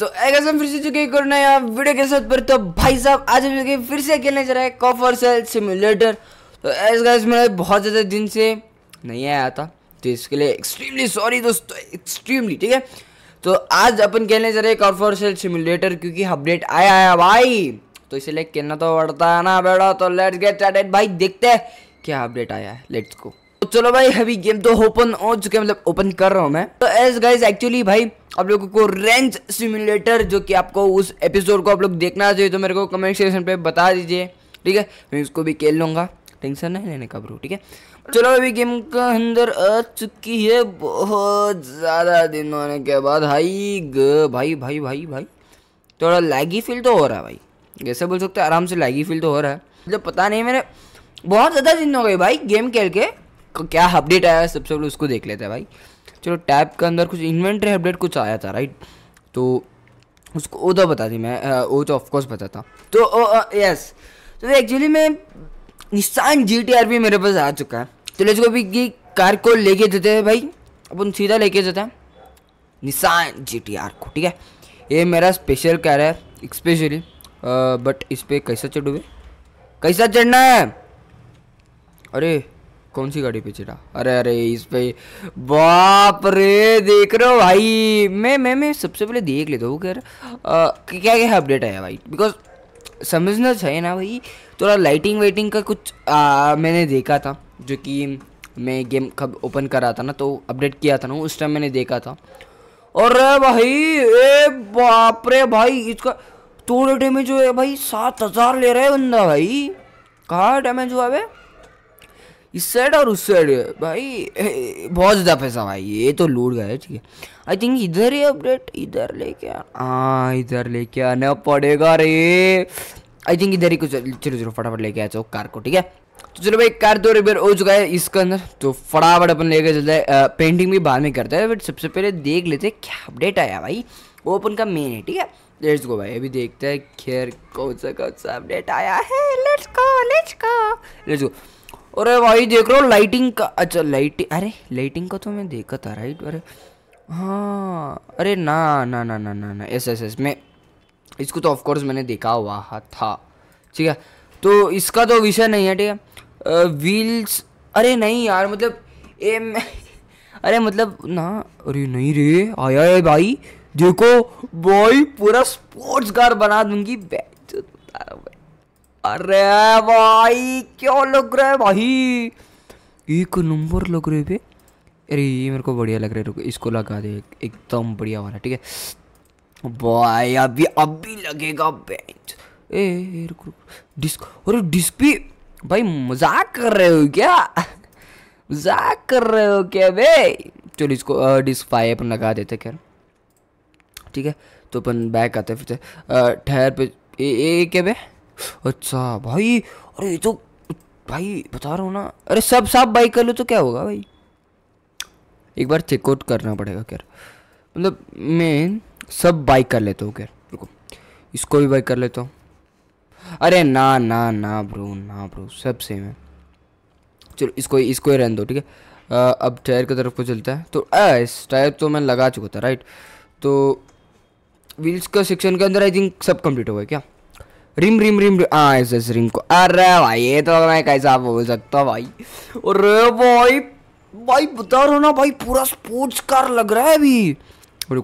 तो फिर से चुके कोरोना या वीडियो के साथ पर तो भाई साहब आज हम फिर से खेलने जा रहे हैं कॉफर सेल सिमुलेटर तो एस गाइस मेरा बहुत ज़्यादा दिन से नहीं आया था तो इसके लिए एक्सट्रीमली सॉरी दोस्तों एक्सट्रीमली ठीक है तो आज अपन खेलने जा रहे हैं कॉफर सेल सिमुलेटर क्योंकि अपडेट आया है भाई तो इसलिए खेलना तो पड़ता है ना बेड़ा तो लेट्स गेट स्टार्टेड भाई देखते हैं क्या अपडेट आया है लेट्स को तो चलो भाई अभी गेम तो ओपन हो चुके मतलब ओपन कर रहा हूँ मैं तो एज गाइज एक्चुअली भाई आप लोगों को रेंज सिमुलेटर जो कि आपको उस एपिसोड को आप लोग देखना चाहिए तो मेरे को कमेंट सेक्शन पे बता दीजिए ठीक है मैं उसको भी खेल लूंगा टेंशन नहीं लेने का ब्रू ठीक है चलो अभी गेम का अंदर आ चुकी है बहुत ज़्यादा दिन होने के बाद हाई ग भाई भाई भाई भाई थोड़ा लैगी फील तो हो रहा है भाई जैसे बोल सकते आराम से लैगी फील तो हो रहा है मतलब पता नहीं मेरे बहुत ज़्यादा दिन हो गए भाई गेम खेल के क्या अपडेट आया है सबसे पहले उसको देख लेते हैं भाई चलो टैब के अंदर कुछ इन्वेंट्री अपडेट कुछ आया था राइट तो उसको वो तो बता दी मैं वो तो ऑफकोर्स बताता तो यस तो एक्चुअली मैं निशान जी टी आर भी मेरे पास आ चुका है तो लेट्स गो भी कार को लेके देते हैं भाई अपन सीधा लेके देते हैं निशान जी टी आर को ठीक है ये मेरा स्पेशल कार है स्पेशली बट इस पर कैसा चढ़ूँ कैसा चढ़ना है अरे कौन सी गाड़ी पे चिढ़ा अरे अरे इस पे बाप रे देख रहे हो भाई मैं मैं मैं सबसे पहले देख लेता हूँ खैर क्या क्या अपडेट आया भाई बिकॉज समझना तो चाहिए ना भाई थोड़ा लाइटिंग वाइटिंग का कुछ आ, मैंने देखा था जो कि मैं गेम कब ओपन करा था ना तो अपडेट किया था ना उस टाइम मैंने देखा था और भाई ए बाप रे भाई इसका थोड़ा डेमेज हुआ है भाई सात हज़ार ले रहा है बंदा भाई कहाँ डैमेज हुआ है इस साइड और उस साइड भाई बहुत ज़्यादा पैसा भाई ये तो लूट गए ठीक है आई थिंक इधर ही अपडेट इधर लेके हाँ इधर लेके आना पड़ेगा रे आई थिंक इधर ही कुछ चलो चलो फटाफट लेके आ जाओ कार को ठीक है तो चलो भाई कार तो रिपेयर हो चुका है इसके अंदर तो फटाफट अपन लेके चलते हैं पेंटिंग भी बाद में करते हैं बट सबसे पहले देख लेते हैं क्या अपडेट आया भाई वो अपन का मेन है ठीक है लेट्स गो भाई अभी देखते हैं खैर कौन सा कौन सा अपडेट आया है let's go let's go let's go अरे भाई देख रहा हो लाइटिंग का अच्छा लाइटिंग अरे लाइटिंग का तो मैं देखा था राइट अरे हाँ अरे ना ना ना ना ना ना एस एस एस मैं इसको तो ऑफकोर्स मैंने देखा हुआ था ठीक है तो इसका तो विषय नहीं है ठीक है व्हील्स अरे नहीं यार मतलब ए अरे मतलब ना अरे नहीं रे आया है भाई देखो भाई पूरा स्पोर्ट्स कार बना दूंगी बता रहा हूँ अरे भाई क्या लग रहा है भाई एक नंबर लग रहे थे अरे ये मेरे को बढ़िया लग रहा है इसको लगा दे एकदम बढ़िया वाला ठीक है भाई अभी अभी लगेगा बेंच ए, ए रुको डिस्क अरे डिस्क भी भाई मजाक कर रहे हो क्या मजाक कर रहे हो क्या बे चलो इसको डिस्क फाइव अपन लगा देते खैर ठीक है तो अपन बैक आते फिर से ठहर पे ए, ए, ए क्या बे अच्छा भाई अरे ये तो भाई बता रहा हूँ ना अरे सब साफ बाई कर लो तो क्या होगा भाई एक बार चेकआउट करना पड़ेगा खैर मतलब मैं सब बाई कर लेता हूँ खैर रुको इसको भी बाई कर लेता हूँ अरे ना ना ना ब्रो ना ब्रो सब सेम है चलो इसको इसको ही रहने दो ठीक है अब टायर की तरफ को चलता है तो इस टायर तो मैं लगा चुका था राइट तो व्हील्स का सेक्शन के अंदर आई थिंक सब कंप्लीट हो गया क्या रिम रिम रिम हाँ एस रिम को अरे भाई ये तो मैं कैसा बोल सकता भाई अरे भाई भाई बता रहा ना भाई पूरा स्पोर्ट्स कार लग रहा है अभी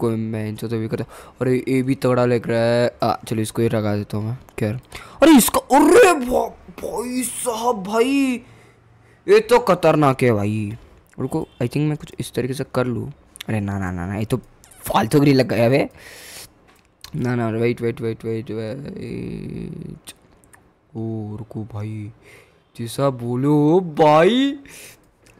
कोई मैं तो भी करता अरे ये भी तगड़ा लग रहा है आ, चलो इसको ही लगा देता हूँ मैं खैर अरे इसका अरे भाई साहब भाई ये तो खतरनाक है भाई रुको आई थिंक मैं कुछ इस तरीके से कर लूँ अरे ना ना ना ना ये तो फालतू ग्री लग गया भाई ना ना wait wait wait wait wait ओ रुको भाई जैसा बोलो भाई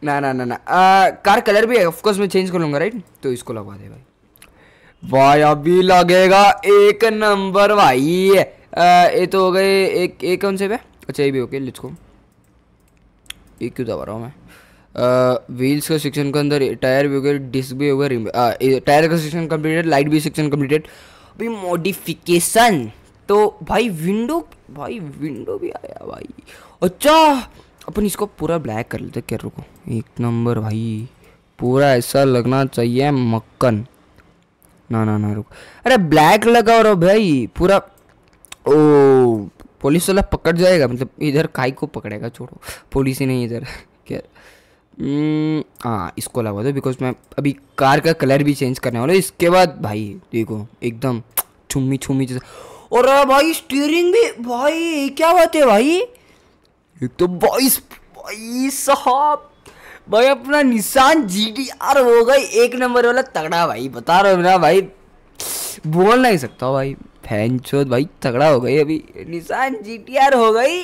ना ना ना ना आ, कार कलर भी है ऑफकोर्स मैं चेंज कर लूँगा राइट तो इसको लगवा दे भाई भाई अभी लगेगा एक नंबर भाई आ, ये तो हो गए एक एक कौन से पे अच्छा ये भी ओके लिट्स को ये क्यों दबा रहा हूँ मैं व्हील्स का सेक्शन के अंदर टायर भी हो गए डिस्क भी हो गए रिम टायर का सेक्शन कंप्लीटेड लाइट भी सेक्शन कंप्लीटेड भाई मॉडिफिकेशन तो भाई विंडो भाई विंडो भी आया भाई अच्छा अपन इसको पूरा ब्लैक कर लेते क्या रुको एक नंबर भाई पूरा ऐसा लगना चाहिए मक्कन ना ना ना रुको अरे ब्लैक लगा रहा भाई पूरा ओ पुलिस वाला पकड़ जाएगा मतलब इधर काई को पकड़ेगा छोड़ो पुलिस ही नहीं इधर क्या हम्म, हाँ इसको लगा दो बिकॉज मैं अभी कार का कलर भी चेंज करने वाला इसके बाद भाई देखो एकदम छुम्मी छुम्मी जैसा और हाँ भाई स्टीयरिंग भी भाई क्या बात है भाई एक तो भाई भाई साहब भाई अपना निशान जी टी आर हो गई एक नंबर वाला तगड़ा भाई बता रहा हूँ ना भाई बोल नहीं सकता भाई फैन चोद भाई तगड़ा हो गई अभी निशान जी टी आर हो गई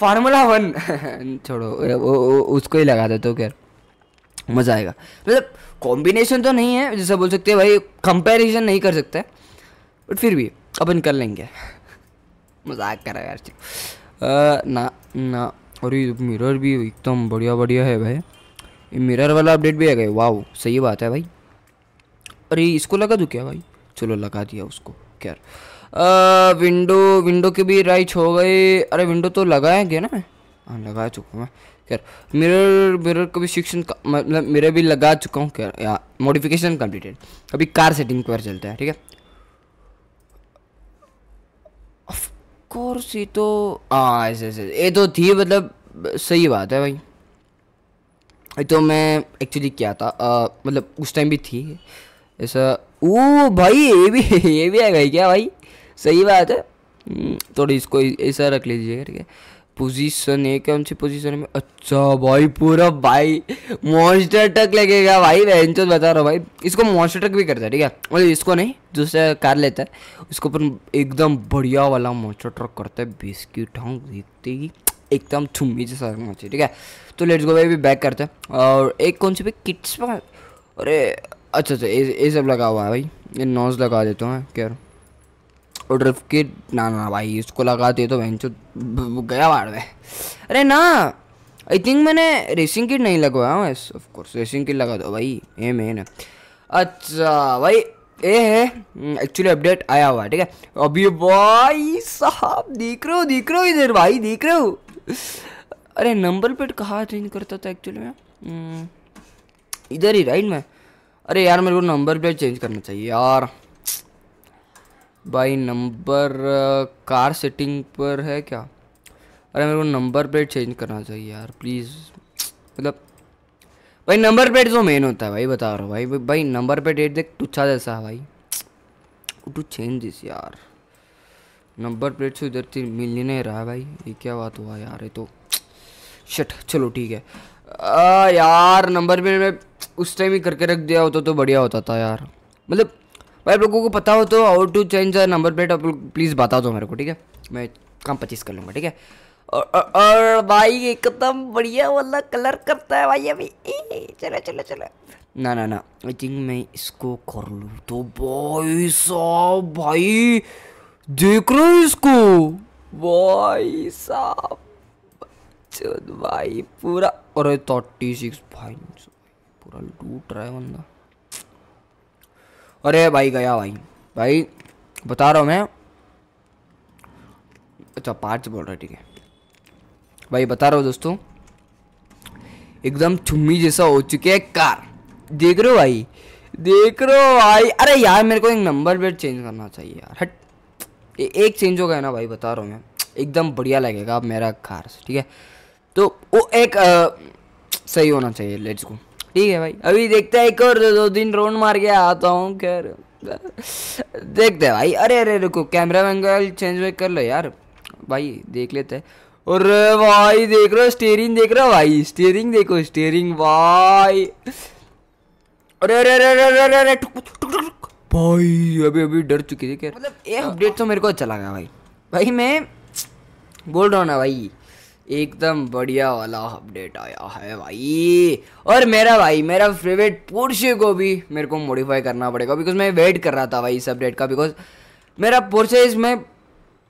फार्मूला वन छोड़ो वो, उसको ही लगा देते हो खैर मज़ा आएगा मतलब कॉम्बिनेशन तो नहीं है जैसे बोल सकते हैं भाई कंपैरिजन नहीं कर सकते बट फिर भी अपन कर लेंगे मजाक करा यार आ, ना ना और ये मिरर भी एकदम बढ़िया बढ़िया है भाई ये मिरर वाला अपडेट भी आ गया वाह सही बात है भाई अरे इसको लगा दूँ क्या भाई चलो लगा दिया उसको क्यार विंडो विंडो के भी राइट हो गए अरे विंडो तो लगाया गया ना मैं हाँ लगा चुका हूँ मैं खैर मिरर मिरर को भी शिक्षण मतलब मिरर भी लगा चुका हूँ खैर या मॉडिफिकेशन कम्प्लीटेड अभी कार सेटिंग पर चलते हैं ठीक है ऑफकोर्स ये तो हाँ ऐसे ऐसे ये तो थी मतलब सही बात है भाई ये तो मैं एक्चुअली क्या था आ, मतलब उस टाइम भी थी ऐसा ओ भाई ये भी ये भी आ गई क्या भाई सही बात है हम्म, थोड़ी इसको ऐसा रख लीजिएगा ठीक है पोजीशन है कौन सी पोजीशन में अच्छा भाई पूरा भाई मॉन्स्टर ट्रक लगेगा भाई वेंचर बता रहा हूँ भाई इसको मॉन्स्टर ट्रक भी करता है ठीक है और इसको नहीं दूसरा कार लेता है उसको अपन एकदम बढ़िया वाला मॉन्स्टर ट्रक करता है बिस्किट हम हाँ, देखते ही एकदम छुम्मी जैसा रखना चाहिए ठीक है तो लेट्स गो भाई भी बैक करते हैं और एक कौन सी भाई किट्स पर अरे अच्छा अच्छा ये सब लगा हुआ है भाई ये नॉज लगा देता हूँ हाँ, क्या और ड्रिफ्ट ना ना भाई इसको लगा दिए तो वेंचो गया बाढ़ में अरे ना आई थिंक मैंने रेसिंग किट नहीं लगवाया हूँ ऑफ कोर्स रेसिंग किट लगा दो भाई ये मेन है अच्छा भाई ये है एक्चुअली हम्म, अपडेट आया हुआ है ठीक है अभी भाई साहब दिख रहे हो दिख रहे हो इधर भाई दिख रहे हो अरे नंबर प्लेट कहाँ चेंज करता था एक्चुअली मैं हम्म, इधर ही राइट में अरे यार मेरे को नंबर प्लेट चेंज करना चाहिए यार भाई नंबर कार सेटिंग पर है क्या अरे मेरे को नंबर प्लेट चेंज करना चाहिए यार प्लीज़ मतलब भाई नंबर प्लेट जो मेन होता है भाई बता रहा हूँ भाई भाई नंबर प्लेट रेट देख तुच्छा जैसा है भाई टू चेंज दिस यार नंबर प्लेट से इधर से मिल नहीं रहा है भाई ये क्या बात हुआ यार ये तो शट चलो ठीक है आ, यार नंबर प्लेट में उस टाइम ही करके रख दिया होता तो बढ़िया होता था यार मतलब भाई आप लोगों को पता हो तो how to change the number plate आप लोग प्लीज़ बता दो मेरे को ठीक है मैं काम पच्चीस कर लूँगा ठीक है और, भाई एकदम बढ़िया वाला कलर करता है भाई अभी चलो चलो चलो ना ना ना आई थिंक मैं इसको कर लूँ तो भाई साहब भाई देख रहे हो इसको भाई साहब भाई पूरा अरे थर्टी सिक्स भाई पूरा लूट रहा है बंदा अरे भाई गया भाई भाई बता रहा हूँ मैं अच्छा पार्ट बोल रहा है ठीक है भाई बता रहा हूँ दोस्तों एकदम छुम्मी जैसा हो चुके है कार देख रहे हो भाई देख रहे हो भाई अरे यार मेरे को एक नंबर प्लेट चेंज करना चाहिए यार हट ए, एक चेंज हो गया ना भाई बता रहा हूँ मैं एकदम बढ़िया लगेगा मेरा कार ठीक है तो वो एक आ, सही होना चाहिए लेट्स गो ठीक है भाई अभी देखते हैं एक और दो दिन रोन मार के आता हूँ खैर देखते हैं भाई अरे अरे रुको कैमरा एंगल चेंज में कर लो यार भाई देख लेते हैं और भाई देख रहे हो स्टेयरिंग देख रहे हो भाई स्टेयरिंग देखो स्टेयरिंग भाई अरे अरे अरे अरे अरे अरे भाई अभी अभी डर चुकी थी क्या मतलब ये अपडेट तो मेरे को अच्छा लगा भाई भाई मैं बोल रहा हूँ ना भाई एकदम बढ़िया वाला अपडेट आया है भाई और मेरा भाई मेरा फेवरेट पोर्शे को भी मेरे को मॉडिफाई करना पड़ेगा बिकॉज मैं वेट कर रहा था भाई इस अपडेट का बिकॉज मेरा पोर्शे इसमें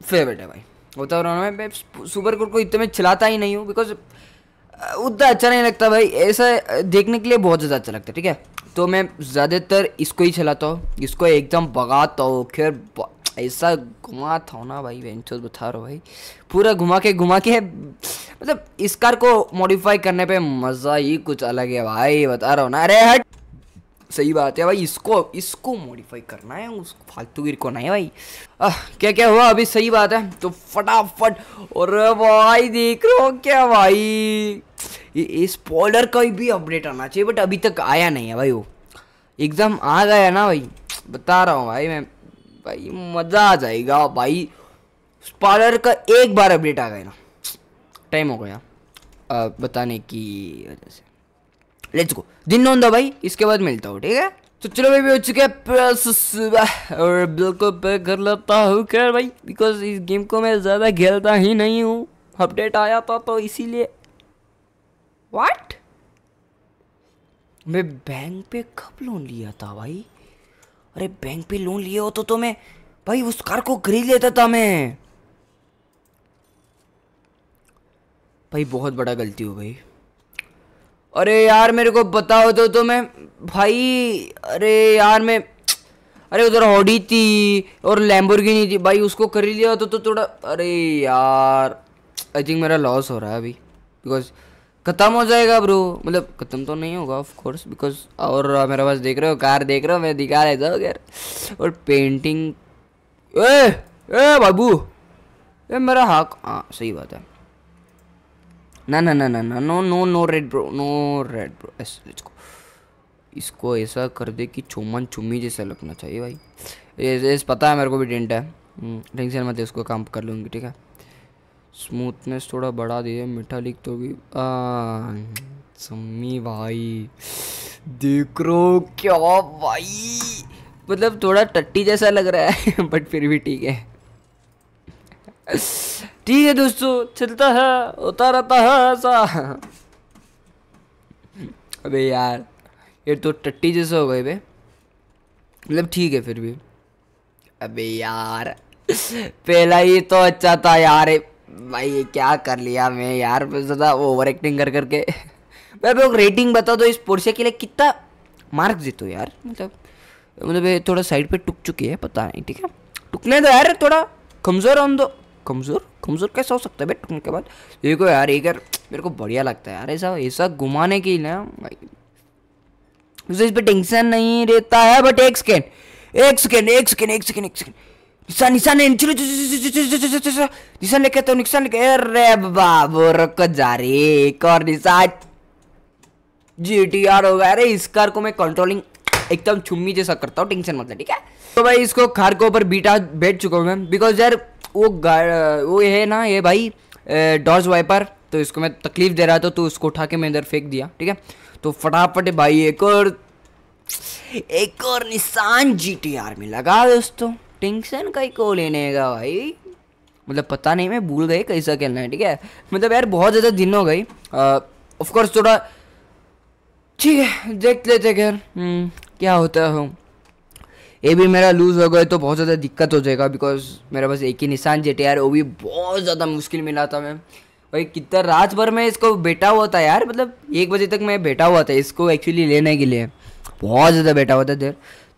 फेवरेट है भाई होता है मैं सुपर कोट को इतने में चलाता ही नहीं हूँ बिकॉज उतना अच्छा नहीं लगता भाई ऐसा देखने के लिए बहुत ज़्यादा अच्छा लगता है ठीक है तो मैं ज़्यादातर इसको ही चलाता हूँ इसको एकदम भगाता हूँ खैर ऐसा घुमा था ना भाई वेंचर बता रहा भाई पूरा घुमा के घुमा के मतलब इस कार को मॉडिफाई करने पे मज़ा ही कुछ अलग है भाई बता रहा हूँ ना अरे हट सही बात है भाई इसको इसको मॉडिफाई करना है उस फालतू गिर को नहीं भाई आ, क्या क्या हुआ अभी सही बात है तो फटाफट और भाई देख रहे हो क्या भाई ये इस पॉलर का भी अपडेट आना चाहिए बट अभी तक आया नहीं है भाई वो एग्ज़ाम आ गया ना भाई बता रहा हूँ भाई मैं भाई मज़ा आ जाएगा भाई स्पालर का एक बार अपडेट आ गया ना टाइम हो गया आ, बताने की वजह से लेट्स गो दिन ऑन दो भाई इसके बाद मिलता हूँ ठीक है तो चलो भाई हो चुके और बिल्कुल पे कर लेता हूँ खैर भाई बिकॉज इस गेम को मैं ज़्यादा खेलता ही नहीं हूँ अपडेट आया था तो इसीलिए व्हाट मैं बैंक पे कब लोन लिया था भाई अरे बैंक पे लोन लिए हो तो, तो मैं भाई उस कार को खरीद लेता था मैं भाई बहुत बड़ा गलती हो गई अरे यार मेरे को बताओ तो तो मैं भाई अरे यार मैं अरे उधर हॉडी थी और लैम्बोर्गिनी थी भाई उसको खरीद लिया तो तो थोड़ा अरे यार आई थिंक मेरा लॉस हो रहा है अभी बिकॉज ख़त्म हो जाएगा ब्रो मतलब ख़त्म तो नहीं होगा ऑफ कोर्स बिकॉज और मेरे पास देख रहे हो कार देख रहे हो मैं दिखा रहे जाओ यार और पेंटिंग ए ए बाबू ये मेरा हाक हाँ सही बात है ना ना ना ना ना no no no red bro no red bro yes इसको इसको ऐसा कर दे कि चुमन चुम्मी जैसा लगना चाहिए भाई ये पता है मेरे को भी डेंट है टेंशन हम्म, मत उसको काम कर लूँगी ठीक है स्मूथनेस थोड़ा बढ़ा दिए मीठा लिख तो भी सम्मी भाई देख रो क्या भाई मतलब थोड़ा टट्टी जैसा लग रहा है बट फिर भी ठीक है ठीक है दोस्तों चलता है होता रहता है ऐसा अबे यार ये तो टट्टी जैसा हो गए बे मतलब ठीक है फिर भी अबे यार पहला ही तो अच्छा था यार भाई ये क्या कर लिया मैं यार ज़्यादा ओवर एक्टिंग कर करके भाई लोग रेटिंग बता दो इस पुरसे के लिए कितना मार्क्स देते हो यार मतलब मतलब ये थोड़ा साइड पे टुक चुकी है पता नहीं ठीक है टुकने दो यार थोड़ा कमज़ोर हम दो कमज़ोर कमज़ोर कैसा हो सकता है भाई टुकने के बाद देखो यार एक यार मेरे को बढ़िया लगता है यार ऐसा ऐसा घुमाने के लिए ना भाई मुझे इस पर टेंशन नहीं रहता है बट एक सेकेंड एक सेकेंड एक सेकेंड एक सेकेंड एक सेकेंड Nisan, Nisan है चलो निशान लेके तो निशान लेके अरे बाबू रुक जा रे एक और निशान जी टी आर होगा अरे इस कार को मैं कंट्रोलिंग एकदम छुम्मी जैसा करता हूँ टेंशन मत ले ठीक है तो भाई इसको खार के ऊपर बीटा बैठ चुका हूँ मैं बिकॉज यार वो वो है ना ये भाई डॉज वाइपर तो इसको मैं तकलीफ दे रहा था तो उसको उठा के मैं इधर फेंक दिया ठीक है तो फटाफट भाई एक और एक और निशान जी टी आर में लगा दोस्तों टिंगसन का ही को लेने का भाई मतलब पता नहीं मैं भूल गई कैसा खेलना है ठीक है मतलब यार बहुत ज़्यादा दिन हो गई ऑफकोर्स थोड़ा ठीक है देख लेते खैर हम्म, क्या होता है ये भी मेरा लूज़ हो गए तो बहुत ज़्यादा दिक्कत हो जाएगा बिकॉज मेरे पास एक ही निशान जेट यार वो भी बहुत ज़्यादा मुश्किल मिला था मैं भाई कितना रात भर में इसको बैठा हुआ था यार मतलब एक बजे तक मैं बैठा हुआ था इसको एक्चुअली लेने के लिए बहुत ज़्यादा बैठा हुआ था देर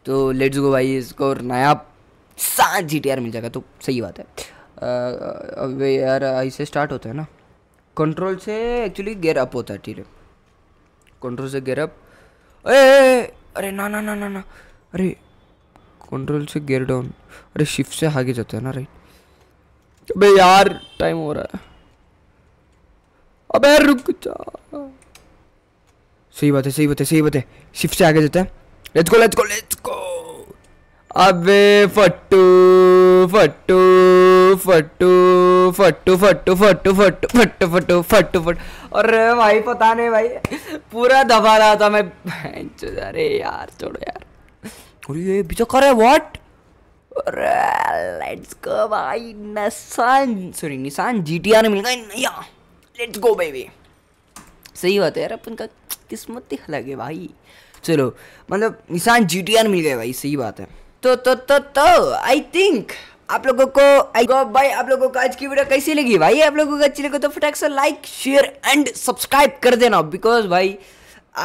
तो लेट्स गो भाई इसको नया सात जी टी आर मिल जाएगा तो सही बात है अब यार ऐसे स्टार्ट होता है ना कंट्रोल से एक्चुअली गेयर अप होता है ठीक है कंट्रोल से गेयर अप ए अरे ना ना ना ना ना अरे कंट्रोल से गेयर डाउन अरे शिफ्ट से आगे जाते हैं ना राइट अबे यार टाइम हो रहा है अबे रुक जा सही बात है सही बात है सही बात है शिफ्ट से आगे जाते हैं let's go let's go let's go अबे फट्टू फट्टू फट्टू फट्टू फट्टू फट्टू फट्टू फट्टू फट्टू फट्टू फट्टू और भाई पता नहीं भाई पूरा दबा रहा था मैं अरे यार छोड़ो यार अरे ये कर रहे व्हाट लेट्स गो भाई निसान सॉरी निसान जीटीआर मिल गई नया लेट्स गो बेबी सही बात है यार अपन का किस्मत ही अलग है भाई चलो मतलब निशान जी टी आर मिल गया भाई सही बात है तो तो तो तो आई थिंक आप लोगों को आई भाई आप लोगों को आज की वीडियो कैसी लगी भाई आप लोगों को अच्छी लगी तो फटाक से लाइक शेयर एंड सब्सक्राइब कर देना बिकॉज भाई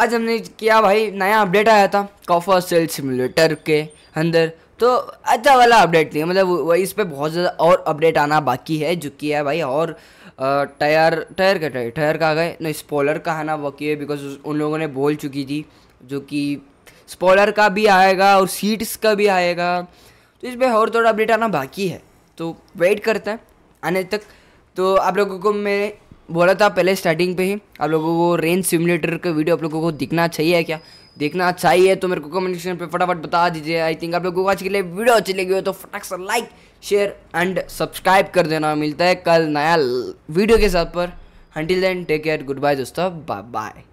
आज हमने किया भाई नया अपडेट आया था कॉफर सेल सिमुलेटर के अंदर तो अच्छा वाला अपडेट नहीं मतलब वही इस पर बहुत ज़्यादा और अपडेट आना बाकी है जो कि है भाई और टायर टायर का टायर टायर का आ गए नहीं स्पॉलर का आना बाकी है बिकॉज उन लोगों ने बोल चुकी थी जो कि स्पॉलर का भी आएगा और सीट्स का भी आएगा तो इसमें और थोड़ा अपडेट आना बाकी है तो वेट करते हैं आने तक तो आप लोगों को मैं बोला था पहले स्टार्टिंग पे ही आप लोगों को रेंज सिमुलेटर का वीडियो आप लोगों को दिखना चाहिए क्या देखना चाहिए तो मेरे को कमेंट सेक्शन पे फटाफट बता दीजिए आई थिंक आप लोगों को आज के लिए वीडियो अच्छी लगी हो तो फटाक से लाइक शेयर एंड सब्सक्राइब कर देना मिलता है कल नया वीडियो के साथ पर until then take care good bye दोस्तों बाय बाय